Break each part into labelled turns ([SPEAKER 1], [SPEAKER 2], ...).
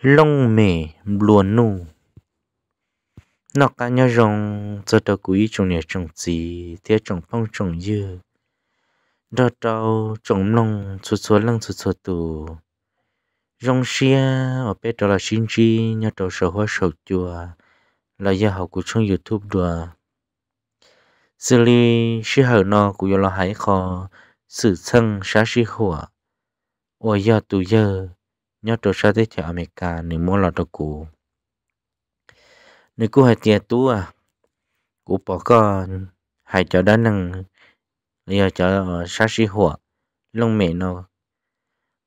[SPEAKER 1] lông mè lúa nu nó cả nhau rong cho tao quý trồng nhà trồng gì thế trồng phong trồng dưa đó tao trồng nông số số lăng số số tù rong xia ở bên đó là xin chi nhà tao sở hoa sở chùa là gia học của trong youtube đùa xử lý sư hở nó của là hải kho sự sân xá sĩ hỏa ôi giờ tù giờ nhớ trò sao thế chợ America nếu mua lọt được cụ nếu cụ hay tiền tú à cụ bỏ co hay chợ đó năng giờ chợ sa Si hùa Long mẹ nó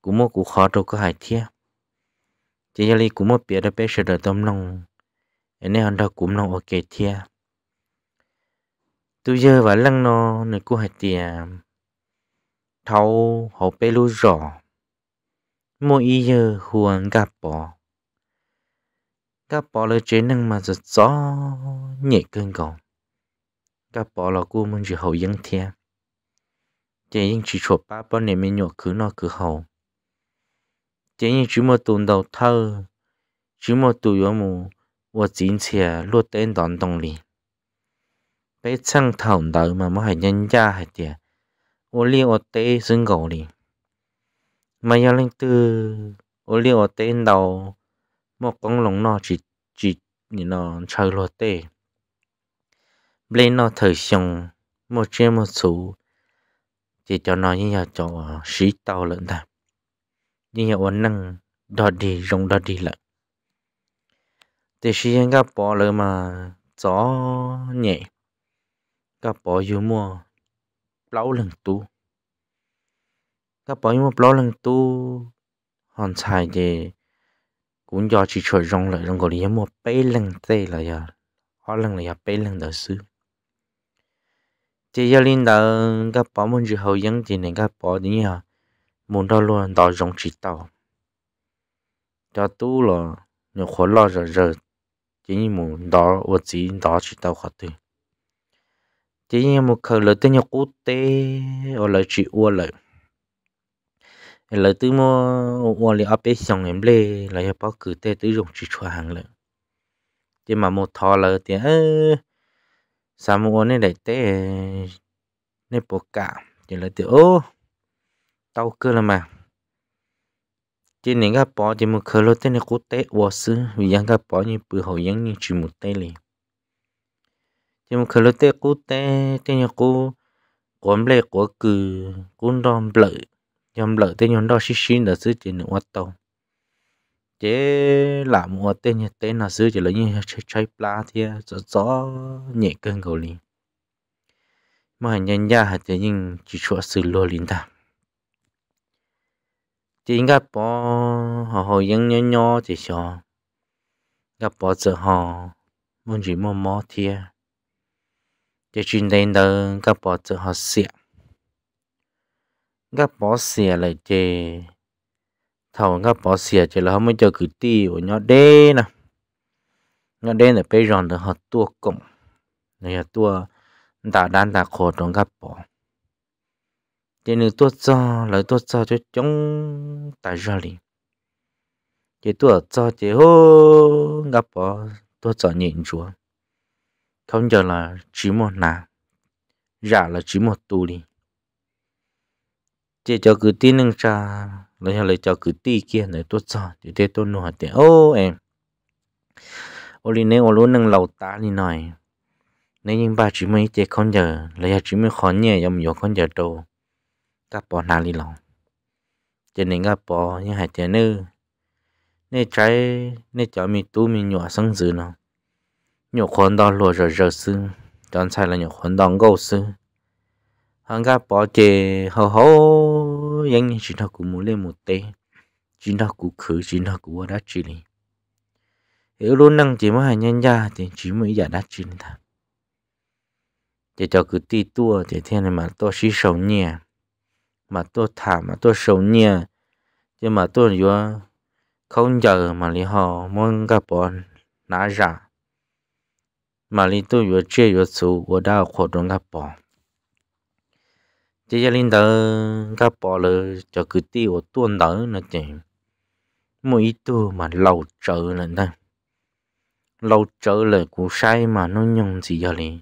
[SPEAKER 1] cụ mua cụ khó đâu có hay thiệt chỉ là cụ mua bia đó bé sờ đỡ tâm lòng anh ấy anh đó cũng lòng ok thiệt tôi giờ và lăng nó nếu cụ hay tiền thâu hậu bé lu rõ mỗi ý giờ huống gặp bỏ gặp bỏ là chế năng mà giật gió nhẹ cơn cầu gặp bỏ là cô mình chỉ hậu dân thiên chế nhưng chỉ chuột ba bao này mình nhổ cứ nó cứ hậu chế nhưng chú một tuần đầu thơ chỉ một tuổi yếu mù và chính chè luôn tên đón đồng lý bé sang thẳng đầu mà mới hay nhân gia hay tiền ô liêu ô tê xứng cầu liền mà giờ à, lên từ ô liu ở tên đầu một con lồng nó chỉ chỉ như nó chơi lo tê lên nó thời xong một chuyện một số chỉ cho nó như là cho sĩ tàu lận ta như là uốn năng đo đi rong đo đi lợn thì sĩ anh gặp bỏ lỡ mà gió nhẹ gặp bỏ dù mua lâu lần tu ta bỏ một lo lần tu hoàn thành thì cũng do chỉ chơi rong lại rong gọi là một bé lần thế là giờ họ lần là bé lần đỡ xứ chỉ giờ linh đạo các bỏ một chữ hậu dân thì nên các bỏ đến nhà muốn đó luôn đó rong chỉ tàu cho tu là nhiều khó lo rồi rồi chỉ như một đó vật gì đó chỉ tàu khó tiền chỉ như một khởi lợi tên nhau cú tê ở lợi chỉ uo lợi là từ mua mua lại áp bê xong em lê là nhập bao cử tê tứ dùng chỉ cho hàng lận chứ mà một thò là thì ơ sao mua nên để tê nên bộ cả thì là thì ô tao cơ là mà chỉ nên gặp bỏ thì một khờ lô tê này cố tê ô sư vì giang gặp bỏ như bự hậu giang như chỉ một tê liền chỉ một khờ lô tê cố tê tê nhà cố quấn lê của cử cuốn đom lợi nhom lợ tên nhom đó xí xí là xứ chỉ nữa tàu chế là mua tên như tên là xứ chỉ lấy như chơi pla thì gió gió nhẹ cơn cầu liền mà nhân gia hạt chế nhưng chỉ chua sự lo liền ta chỉ 应该 bỏ họ họ yên nhỏ nhỏ chỉ cho gặp bỏ giờ họ muốn chỉ mua mò thiệt chỉ chuyên đến đâu gặp bỏ giờ họ xiết ngã bỏ xìa lại chê thầu ngã bỏ xìa chê là không mới cho cử ti của nhỏ đê nè nhỏ đê là bây giờ là họ tua cộng này là tua đã đan đã khổ trong ngã bỏ thế nên tua cho lấy tua cho cho chống tại ra liền chế tua cho chế hô ngã bỏ tua cho nhịn chúa không giờ là chỉ một nào giả là chỉ một tu đi chỉ cho cứ tin nâng cha rồi họ lấy cho cứ ti kia này tốt cho thì thế tôi nuôi tiền ô em ô li nếu ô luôn nâng lầu tá đi nói nếu những ba chỉ mấy chỉ con giờ lấy chỉ mấy khó nhẹ dòng dòng con giờ đồ ta bỏ nà đi lòng cho nên gặp bỏ như hai tiền nữ nên trái nên cho mình tu mình nhỏ sang dữ nó nhỏ khoan đó lo rồi rồi sư chọn sai là nhỏ khoan đó gấu sư hắn gặp bỏ chè hầu hầu ô yang chỉ học của mua lên một tê chỉ học của khử chỉ học của đã chỉ đi hiểu luôn năng chỉ mà nhân ra thì chỉ mới giả đắt chỉ ta để cho cứ ti tua chỉ thế này mà tôi xí sầu nhẹ mà tôi thả mà tôi sầu nhẹ chứ mà tôi vừa không giờ mà lý họ muốn gặp bọn nã ra mà lý tôi vừa chơi vừa xấu vừa đau khổ trong gặp bọn chỉ cho linh đó các bỏ lỡ cho cứ tiêu tuôn đó là chỉ một tu mà lâu chờ là ta lâu chờ là cú sai mà nó nhung gì giờ liền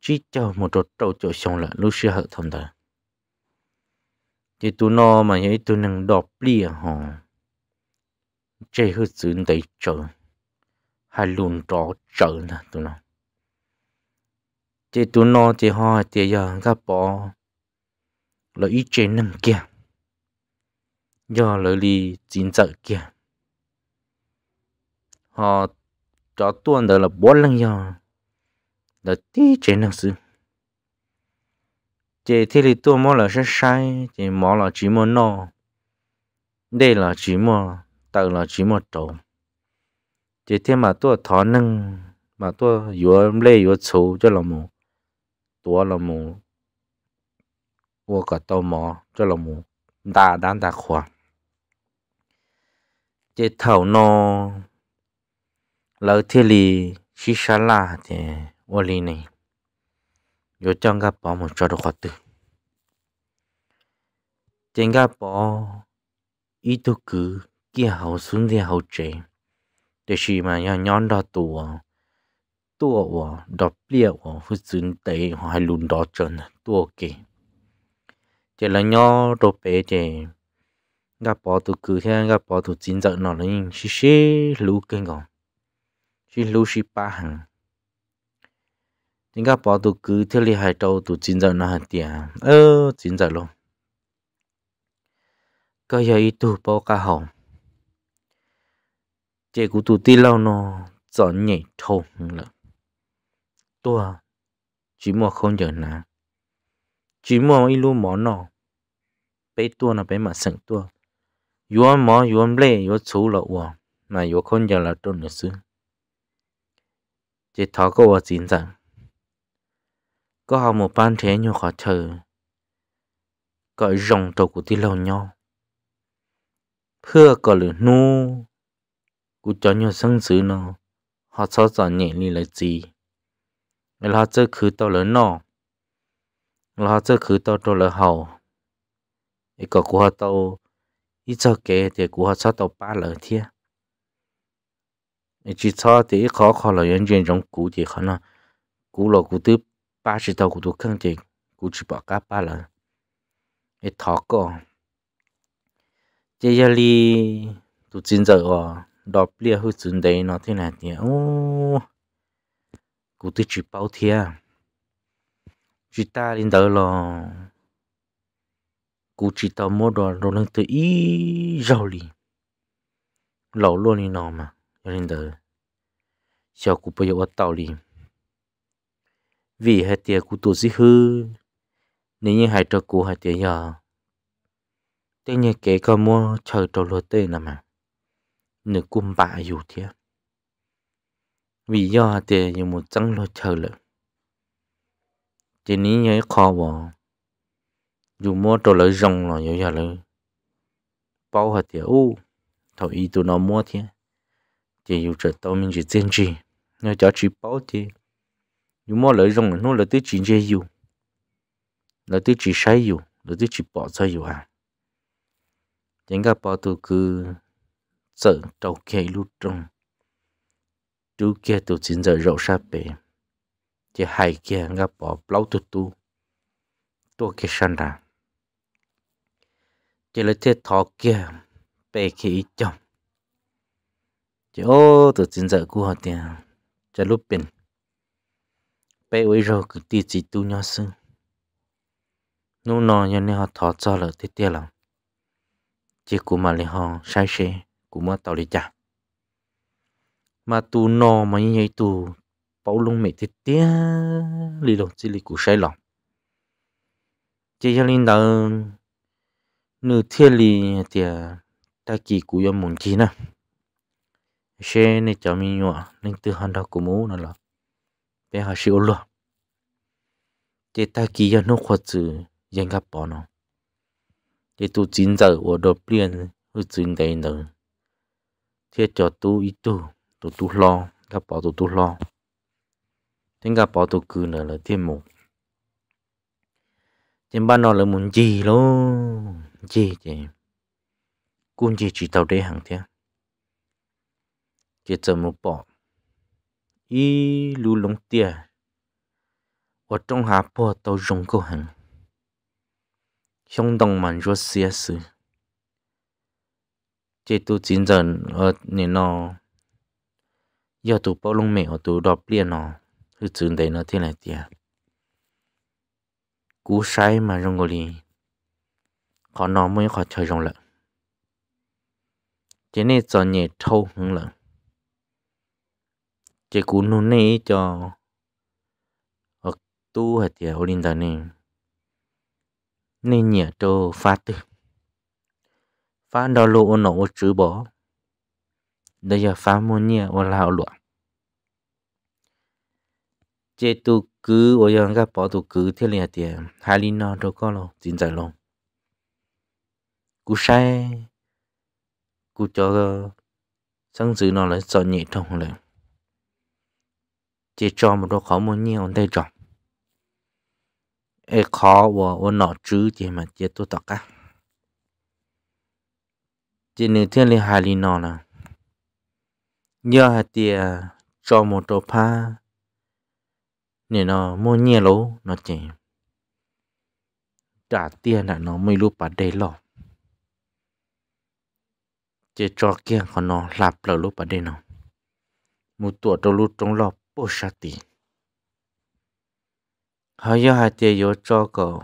[SPEAKER 1] chỉ cho một đợt trâu chỗ xong là lúc sẽ hợp thằng ta chỉ tu nó mà ấy tu năng đọc lìa họ chỉ hết dưỡng để chờ hay lùn trò chờ là tu nó chỉ tu nó chỉ ho chỉ giờ các bỏ là ý chế nằm kia do lời li chính trợ kia họ cho tuần đó là bốn lần do là tí chế năng sư chế thế thì tôi mua là sẽ sai chế mua là chỉ mua no đây là chỉ mua tàu là chỉ mua trộm chế thế mà tôi thọ năng mà tôi vừa lê vừa xấu cho là mù tôi là mù 我个多么这老母大胆大款，这头呢，老铁里西沙拉的我里呢，有张个保姆做的活动，张个保伊都去见好孙的好姐，但是嘛要娘到多。ตัวว่าดอกเปลี่ยวว่าฟื้นเตะหายลุนดอจนตัวเก่ง chỉ là nhỏ đồ bé chỉ gặp bỏ tụ cứ thế gặp bỏ tụ chín giờ nó lên xí xí lú kinh còn xí lú xí ba hàng thì gặp bỏ tụ cứ thế li hai trâu tụ chín giờ nó hàng tiền ơ chín giờ luôn cái giờ ít tụ bỏ cả hồng chỉ cũng tụ ti lâu nó chọn nhảy thùng là tua chỉ mua không giờ nào chỉ mò ilu mò nọ bé tua nó bé mà sừng tua yếu mò yếu lệ yếu chú lọ uo mà yếu không giờ là trôn nữa xứ chỉ thọ có uo chín rằng có học một ban thế nhau khó thở gọi rồng tổ của tí lâu nhau phước có lửa nu của cho nhau sân xứ nó họ sao giờ nhẹ đi là gì người họ chơi khứ tao lớn nọ lo cho khứ tao cho lỡ hầu ý có của tao ý cho kể thì của cho tao ba lỡ thiệt chỉ cho thì khó khó là nhân viên trong cũ thì khó nó cũ là cũ thứ ba chỉ tàu cũ tôi không thì cũ chỉ bỏ cá ba là cái thọ cổ chỉ giờ đi tụi chín giờ ở đọc lia hơi chuẩn đấy nó thế này thì ô cũ thứ chỉ bao thiệt chỉ ta đến đó là cụ chỉ ta mua đồ đồ lên từ ý giàu lì lâu luôn đi nọ mà cho nên đó sau cụ bây giờ tao lì vì hai tiền cụ tổ sĩ hư nếu như hai trò cụ hai tiền giờ thế như kể cả mua chờ trò lô tê nè mà nửa cung bạ dù thế vì do hai tiền như một trắng lô chờ lợi chỉ ní nhớ khó bỏ dù mua đồ lấy rong là nhớ giờ lấy bao hạt tiền u thầu y tụi nó mua thế chỉ dù trở tao mình chỉ tiền chi nhớ cho chỉ bao thế dù mua lấy rong nó là tới chỉ chơi dù là tới chỉ sai dù là tới chỉ bỏ sai dù à chẳng cả bao tụi cứ sợ trâu khay lút trong chú kia tụi chính giờ rậu sa bể chỉ hai kia ngã bỏ lâu tu tu tu cái sân ra chỉ là thế thọ kia bề khí chồng chỉ ô từ chính giờ của họ tiền cho lúc bình bề ấy rồi cứ tí chỉ tu nhau xưng nụ nọ nhân nên họ thọ cho là thế tiền lòng chỉ của mà lấy họ sai xe của mà tàu đi chả mà tu nọ mà như vậy tu bảo lung mẹ thì tía lì lô chỉ lì cụ sai lòng chỉ cho linh đạo nửa thiên lì thì ta kỳ cụ yêu muốn chi nè xe này cho mình nhọ nên từ hàng đầu của mũ nó là bé hà siêu luôn chỉ ta kỳ yêu nó khoát chữ dân gặp bỏ nó chỉ tu chín giờ của đầu biển ở chín đầy nữa thiết cho tu ít tu tu tu lo gặp bỏ tu tu lo tiếng gặp bỏ tụ cừ là là thiên mù trên ban nó là muốn gì lô gì chứ cun gì chỉ tàu đế hàng thế chỉ chờ một bỏ y lú lông tia ở trong hạ bộ tàu rong câu hàng xong đồng màn rốt xia sư chế tu chín dần ở nền nó giờ tu bao lông mẹ ở tu đọc liền nó cứ chừng đấy nó thế này tiệt cú sai mà rong đi, khó nó mới khó chơi rong lợn chỉ nên cho nhẹ thâu hơn lợn chỉ cú nó nè cho ở tu hạt tiệt hồ linh ta nè nên nhẹ cho phát tư phát đó lộ nó chữ bỏ đây giờ phá mua nhẹ ô lao loạn chế tu cứ ở trong các bỏ tu cứ thế này thì hai linh nó đâu có lo tin giải lo cú sai cú cho sáng sứ nó lại sợ nhẹ thông lại chế cho một đôi khó muốn nhiều đây cho, ai khó và và nọ chứ chế mà chế tu tọt cả chế nữ thiên linh hai linh nó là nhờ hạt tiền cho một đôi pha nên nó mua nhẹ lâu nó chỉ trả tiền là nó mới lúc bà đây lọ chế cho kia của nó lạp lỡ lúc bà đây nó một tuổi đầu lúc trong lọ bố sát tì hai giờ hai tiền vô cho cậu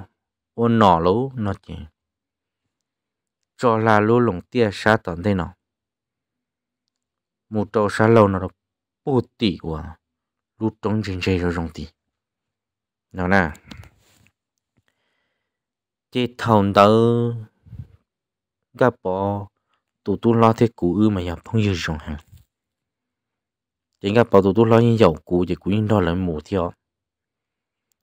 [SPEAKER 1] ôn nọ lâu nó chỉ cho là lô lồng tia sát tận thế nó một trâu sát lâu nó bố tỷ quá lúc trong trên chơi rồi rong tí nào nè chế thằng đó, gặp bỏ tụ tụ lo thế cũ ư mà nhập không dư rong hàng chế gặp bỏ tụ tụ lo như dầu cũ thì cũ như đó là mù theo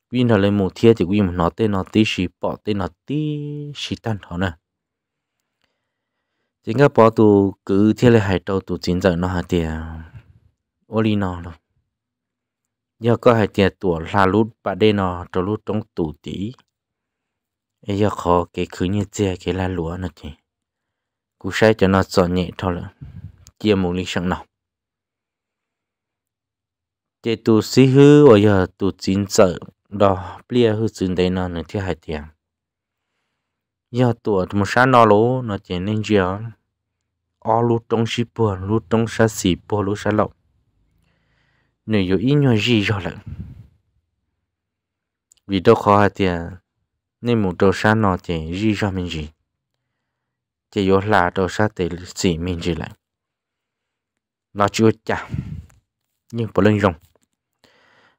[SPEAKER 1] viên đó là mù theo thì cũ mà nó tên nó tí xì bỏ tên nó tí xì tan thọ nè chế gặp bỏ tụ cứ theo lại hải đầu tụ chiến giờ nó hạt tiền ô li nó rồi giờ có hai tiền tuổi là lút bà đây nó cho lút trong tủ tí ấy giờ khó cái cứ như thế cái là lúa nó chứ cú sai cho nó sợ nhẹ thôi là chia một lý sáng nào chế tu sĩ hư ở giờ tu chín sợ đó bia hư xin đấy nó nữa thì hai tiền giờ tuổi một sáng nó lố nó chỉ nên giờ ở lút trong ship buồn lút trong sa xỉ buồn lút sa lộc nếu có ý nhau gì cho lận vì đâu khó hả thì nên một đồ sáng nó thì gì cho mình gì chỉ có là đồ sáng tiền gì mình gì lại nó chưa chả nhưng bỏ lên rồng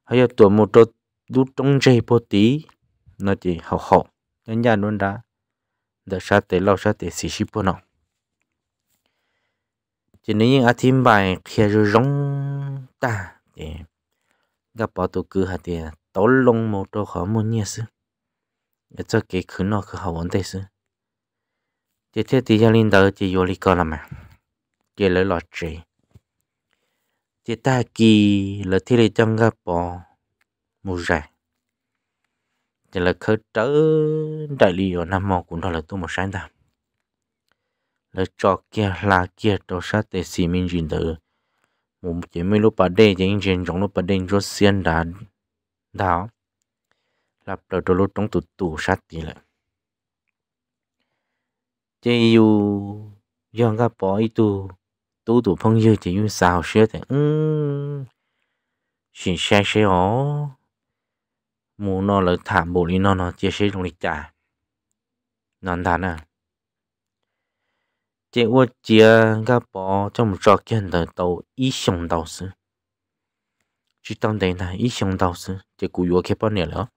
[SPEAKER 1] hay là tuổi một đồ đút trong dây bò tí nó chỉ hậu học, nên nhà luôn đã đồ sáng tiền lâu sáng tiền xì xì bò nó chỉ nên như ở thiên bài kia rồi rong ta e ga pa to ku ha te to long mo to kho mo nia su để cho cái khu nó khu ha won te su te te ti ya lin da ti yo li ka la ma ke le lo che te ta ki le ti le chang ga po mu ra thì là khởi trở đại lý ở Nam Mô cũng đó là tu một sáng tạo là cho kia là kia đồ sát để xì minh duyên tử một chỉ mới lúc bà đê chỉ nhìn trong lúc bà đê cho xiên đã đào lập đầu đô lúc trong tụ tụ sát thì lại chỉ yêu do các bỏ ý tu tu tụ phong dư chỉ yêu sao xưa thì ừ xin xe xe ó mù nó là thảm bộ lý nó nó chia xe trong lịch trả nón thán à 这我姐个包这么着见的都一想到是，去当地呢一想到是，这古月开半年了，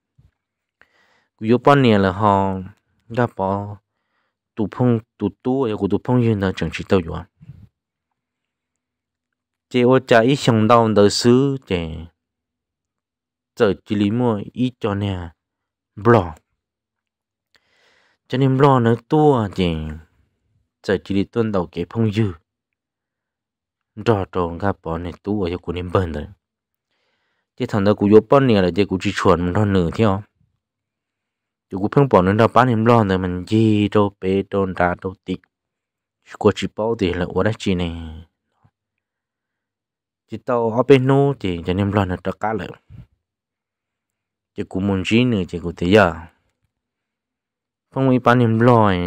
[SPEAKER 1] 古月半年了哈，个包都碰都多，也古都碰见的整齐都有啊。这我姐一想到的是这，这这里么一叫呢，不咯，这里不咯能多啊这。giờ chỉ đi tuân đầu cái phong dư rõ tròn gặp bọn này tú ở chỗ của niệm bền rồi chứ thằng đó cũng vô bọn này là chứ cũng chỉ chuẩn nó nửa theo chú cũng phong bọn nó đâu bán niệm lo mình gì đâu bê đâu ra đâu tịt của chỉ bao thì là ở đây chỉ này chỉ ở bên nô thì cho niệm lo là tất cả rồi chứ cũng muốn gì nữa chứ cũng thế phong mi pan niệm lòi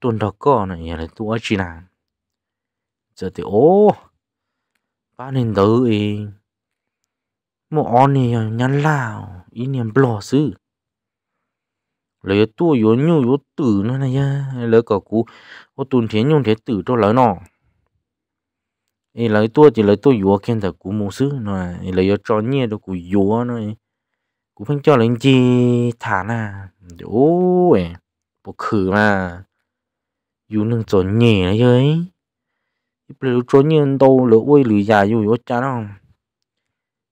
[SPEAKER 1] tuần đó có này là tua chỉ là giờ thì ô pan niệm tử ý một on này nhắn lao ý niệm lò sư lấy tua yếu nhu yếu tử nữa này ya lấy cả cú ô tuần thế nhung thế tử cho lấy nó ý lấy tua chỉ lấy tua yếu khen thật cú mù sư nó lấy cho nhẹ đó cú yếu này, cũng phải cho lên chi thả na ôi 不去嘛，有能做孽耶，不如做孽到了为了呀，又要家了，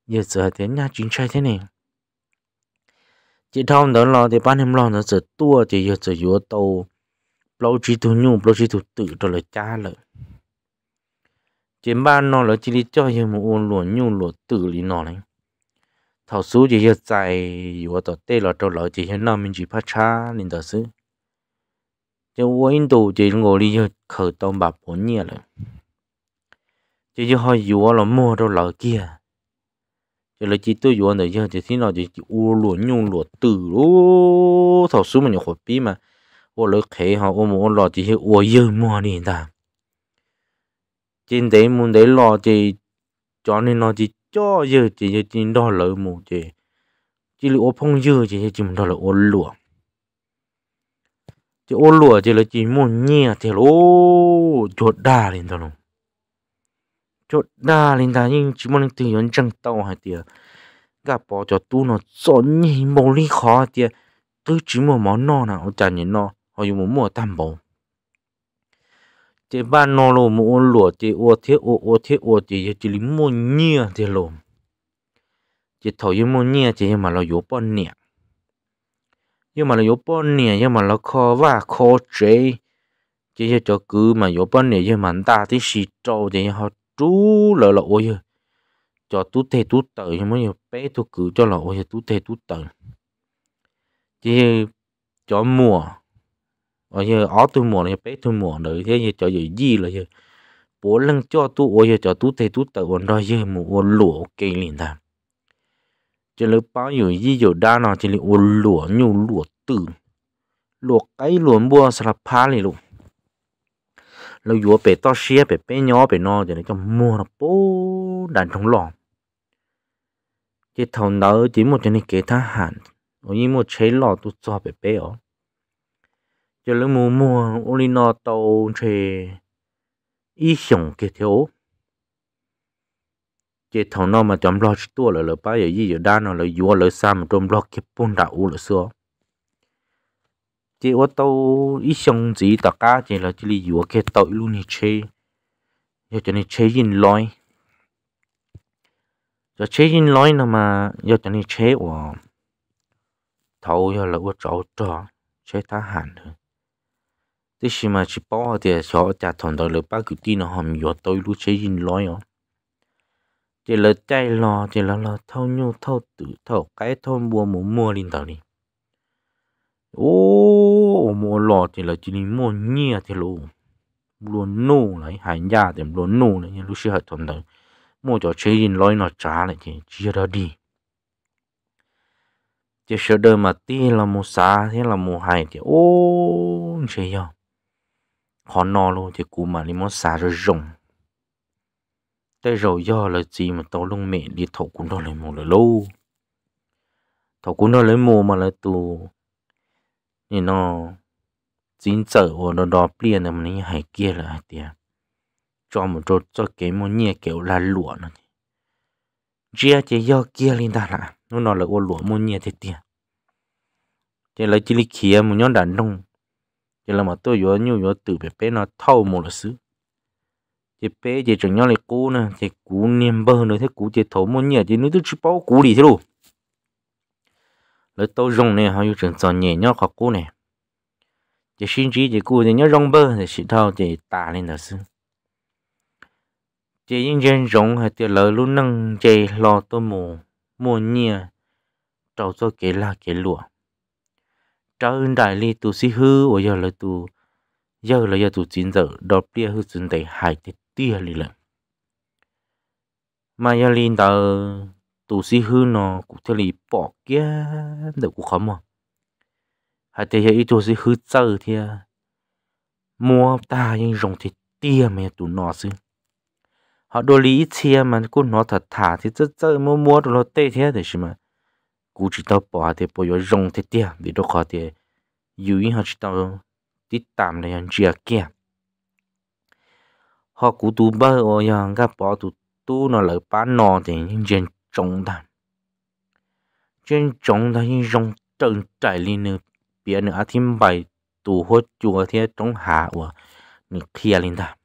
[SPEAKER 1] 也是点那警察的呢。chỉ thông đó lo thì bán em lo nó sẽ tua thì giờ sẽ vô tàu lâu chỉ thu nhu lâu chỉ thu tự rồi là cha lợi chỉ ban nó chỉ đi cho giờ một uốn lụa nhu lụa tự lý nó này thảo số chỉ giờ dài vô tàu tê là tàu lợi chỉ hiện nay mình phát cha nên đó xứ 这 Windows 这我哩就可当把半年了，这就好有了摸着老家，这了几多有那要这现在这我乱用乱得咯，他什么人会比嘛？我了开哈，我们老这些我有摸你的，今天们得老这，叫你老这叫有这些今到老么这，这里我碰有这些今到了我乱。chỉ ô lùa chỉ là chỉ muốn nhẹ thì lố chốt đa lên tao nó chốt đa lên ta nhưng chỉ muốn tiền yon chẳng tao hay tiền gặp bỏ cho tu nó chọn nhỉ mồ lý khó tiền tôi chỉ muốn món no nào chẳng nhìn nó họ dùng muốn mua tam bông chỉ ba nó lô mua lùa chỉ ô thế ô ô thế ô chỉ chỉ lý muốn nhẹ thì lô chỉ thầu yêu muốn nhẹ chỉ mà lo yếu bao nhiêu nhưng mà là yếu bón nè nhưng mà nó khó và khó chế chỉ cho cho cứ mà yếu bón nè nhưng mà ta thì xì trâu thì họ chú lỡ lỡ ôi cho tú thề tú tờ nhưng mà bé tú cứ cho lỡ ôi tú thề tú tờ chỉ cho mùa ở giờ ó tôi mùa này bé tôi mùa nữa thế giờ cho giờ gì là giờ bố lăng cho tú ôi giờ cho tú thề tú tờ còn đó giờ mùa lụa cây liền thằng chỉ lúc bao nhiêu gì giờ đa nó chỉ là uốn lụa nhiều lụa tử lụa cái lụa mua sẽ là phá này luôn lâu vừa bé to xia bé bé nhỏ bé no cho nên cho mua nó bố đàn trong lòng chỉ thầu nợ chỉ một chỉ nên kế thá hạn ở những một chế lò tu cho bé bé ó cho lúc mua mua ô li no tàu chè y sống kế thiếu chế thầu nó mà chấm lo tua là lỡ ba giờ gì giờ đan nó lỡ vua là sao mà chấm lo cái bún đạo u là xưa chế ô tô ít xong gì tất cả chế là chỉ lỡ vua cái tội luôn thì chơi, giờ cho nên chơi in loi giờ chơi in loi nó mà giờ cho nên chơi của thầu giờ là ô cháu trò chơi ta hàn thôi thế mà chỉ bỏ thì cho trả thằng đó là ba cái tin nó hầm vô tôi luôn chơi in loi không chỉ là chạy lo chỉ là lò thâu nhu thâu tử thâu cái thôn bùa mua mua linh tàu đi ô mua lo chỉ là chỉ linh mua nhia thì lù luôn nô lại hải gia thì luôn nô lại như lúc xưa thôn đấy mua cho chế in lối nó trả lại thì chia ra đi chỉ sợ đời mà ti là mù xa thế là mù hải thì ô chế nhau khó no luôn thì cú mà đi mua xa rồi rồng tới rồi do là gì mà tao lông mẹ đi thổ cũng đó lấy mồ là lâu thổ cũng đó lấy mồ mà là tù nên nó chính trở của nó đó liền là mình hay kia là ai tiền cho một chút cho cái một nhẹ kiểu là lụa nó chia chỉ do kia lên ta là nó nó là ô lụa một nhẹ thế tiền chỉ là chỉ lý kia một nhóm đàn ông chỉ là mà tôi nhớ nhiều nhớ từ bé bé nó thâu một là xứ chế bé chế chẳng nhau lại cố nè chế cố niêm bơ nữa thế cố chế thấu muốn nhỉ chế nước tôi chỉ bảo cố đi thôi. luôn lấy tàu rong này họ yêu chẳng sợ nhẹ nhau khó cố này chế xin chỉ chế cố thì nhớ rong bơ thì xịt thao chế tả lên là xứ chế yên trên rong hay tiêu lỡ luôn nâng chế lo tôi mù mù nhỉ trâu cho kế là kế lụa trâu đại lý tu sĩ hư ở giờ là tu giờ là giờ tu chín giờ đọc bia hư chín tây hai tết tia li lem mà giờ linh tờ tụ sĩ hư nó cũng theo lý bỏ kia được cũng khó mà hay thế hệ tụ sĩ hư giờ thì mua ta nhưng rồng thì tia mẹ tụ nó xí họ đôi lý chia mà cô nó thật thả thì rất rất mua mua đồ nó tê thế để xem mà cú chỉ tao bỏ thì bỏ vô rồng thì tia vì đâu khó thì dù ý họ chỉ tao tít tạm này anh chia kia họ cú tu bơ ở nhà gặp bỏ tu tu nó lại bán nọ thì những chuyện trống đàn chuyện trống đàn những rong trần trải lên nữa bia nữa thêm bài tu hốt chùa thế trống hạ của những kia lên đàn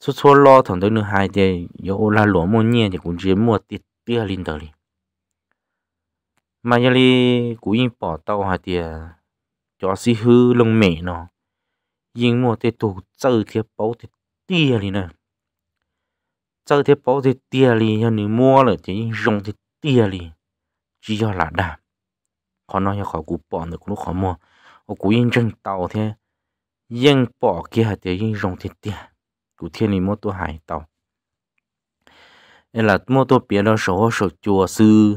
[SPEAKER 1] số số lo thằng tôi nữa hai thì yo là lúa mua nhẹ thì cũng chỉ mua tiệt tia lên đời mà giờ đi cũng yên bỏ tàu hai thì à, cho xí hư lông mẹ nó yên mua thì tụ chơi thì bảo thì tia li nè sau thế bảo thì tia li cho nên mua rồi chỉ dùng thì tia li chỉ cho là đà khó nói cho khó cố bỏ được cũng khó mua ở cố yên chân tàu thế yên bỏ kia thì yên dùng thì tia cố thiên này mua tôi hải tàu nên là mua tôi biết là số số chùa sư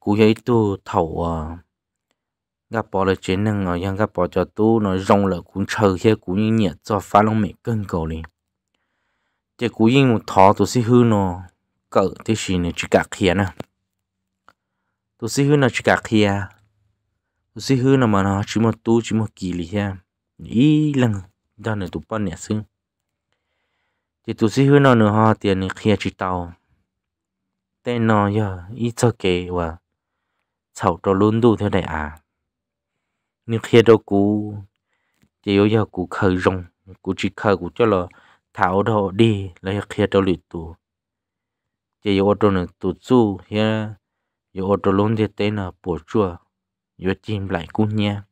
[SPEAKER 1] cú ấy tôi thầu à ờ, gặp bỏ là chuyện năng ở yên gặp bỏ cho tôi nói rong là cũng chờ kia cũng như nhiệt cho phá long mẹ cơn cầu liền chỉ cú yên một thọ tụi sĩ hư nó cỡ thế gì này chỉ cả kia nè tụi sĩ hư nó chỉ cả kia tụi sĩ hư nó mà nó chỉ một tu chỉ một kỳ lì ha ý lần đó này tụi bọn nè xưng chỉ tụi sĩ hư nó nữa ha tiền này kia chỉ tàu tên nó giờ ít cho kề và sầu cho luôn đủ theo đại à nhưng khi đâu cú chỉ yêu giờ cú khởi rong cú chỉ khởi cú cho là thảo đồ đi là khi đâu lụt tù chỉ có đồ này tụ chú hiện có đồ luôn thì tên là bổ chua có chim lại cũng nha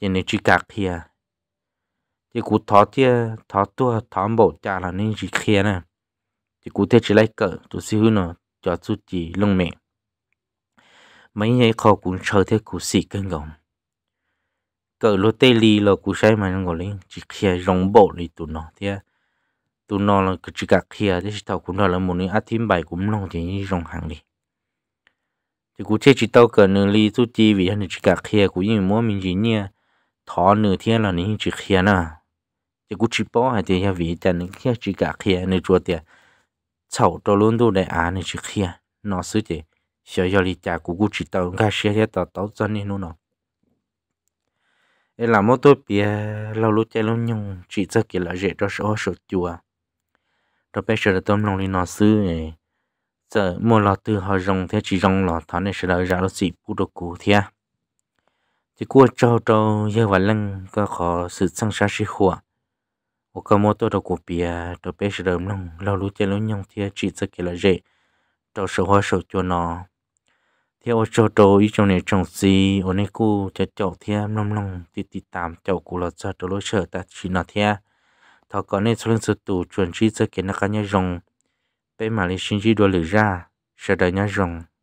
[SPEAKER 1] chỉ nên chỉ cạc kia chỉ cú thó tia thó tua thó bộ cha là nên chỉ khía nè chỉ cú thế chỉ lại cỡ tụ xíu nó cho chú chỉ lông mẹ mấy ngày khó cũng chờ thế cú xì cân gồng cỡ lô tê li là cú sai mà nó gọi là chỉ kia rong bộ đi tụi nó thì tụi nó là cứ chỉ cả kia thì tao cũng nói là một người át thêm bài cũng nó thì rong hàng đi thì cú chơi chỉ tao cỡ nửa li tu chi vì hắn chỉ cả kia cú như mua mình gì nha thọ nửa thiên là nên chỉ kia nè thì cú chỉ bỏ hay thì nhà vì tại nên kia chỉ cả kia nên chúa tiền chậu cho luôn đồ đại án nên chỉ kia nó xứ thì sợ cho li cha cú cú chỉ tao cái xe thì tao tao cho nên nó ấy là mỗi tôi bia lâu lâu chơi lâu nhung chỉ cho kia là dễ cho số số chùa đó bây giờ tôi lòng đi nó xứ ấy giờ mua lò từ họ rong thế chỉ rong lò thằng này sẽ đợi ra nó xịt bút đồ cũ thế thì cua trâu trâu giờ vài lưng có khó sự sang sát sĩ khua và cơ mô tôi đồ của bia đó bây giờ lòng lâu lâu chơi lâu nhung thế chỉ cho kia là dễ cho số hoa số chùa nó theo cho trâu ý trong này trồng gì ở nơi cô cho chậu thêm nông nông thì thì tạm chậu cô là cho trâu lối sở ta chỉ nói theo thọ còn nên số lượng số tủ chuẩn chi cho kiến nó cá nhau rồng bên mà lấy sinh chi đôi lửa ra sợ đời nhau rồng